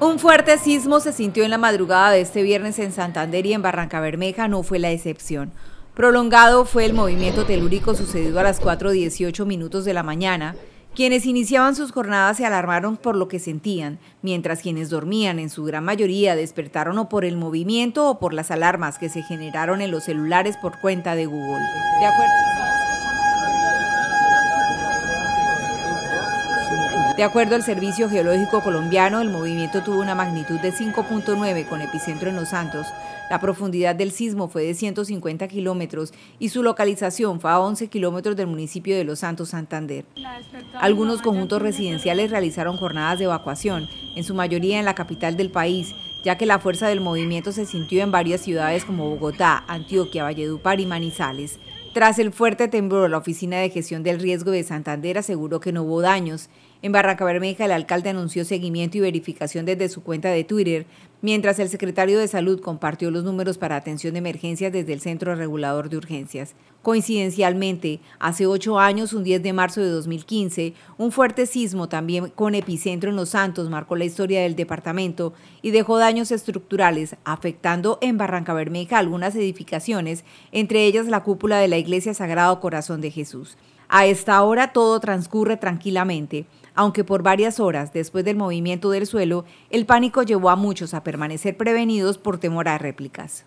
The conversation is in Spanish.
Un fuerte sismo se sintió en la madrugada de este viernes en Santander y en Barranca Bermeja no fue la excepción. Prolongado fue el movimiento telúrico sucedido a las 4.18 minutos de la mañana. Quienes iniciaban sus jornadas se alarmaron por lo que sentían, mientras quienes dormían en su gran mayoría despertaron o por el movimiento o por las alarmas que se generaron en los celulares por cuenta de Google. De acuerdo. De acuerdo al Servicio Geológico Colombiano, el movimiento tuvo una magnitud de 5.9 con epicentro en Los Santos. La profundidad del sismo fue de 150 kilómetros y su localización fue a 11 kilómetros del municipio de Los Santos, Santander. Algunos conjuntos residenciales realizaron jornadas de evacuación, en su mayoría en la capital del país, ya que la fuerza del movimiento se sintió en varias ciudades como Bogotá, Antioquia, Valledupar y Manizales. Tras el fuerte temblor, la Oficina de Gestión del Riesgo de Santander aseguró que no hubo daños en Barranca Bermeja, el alcalde anunció seguimiento y verificación desde su cuenta de Twitter, mientras el secretario de Salud compartió los números para atención de emergencias desde el Centro Regulador de Urgencias. Coincidencialmente, hace ocho años, un 10 de marzo de 2015, un fuerte sismo también con epicentro en Los Santos marcó la historia del departamento y dejó daños estructurales, afectando en Barranca Bermeja algunas edificaciones, entre ellas la cúpula de la Iglesia Sagrado Corazón de Jesús. A esta hora todo transcurre tranquilamente, aunque por varias horas después del movimiento del suelo, el pánico llevó a muchos a permanecer prevenidos por temor a réplicas.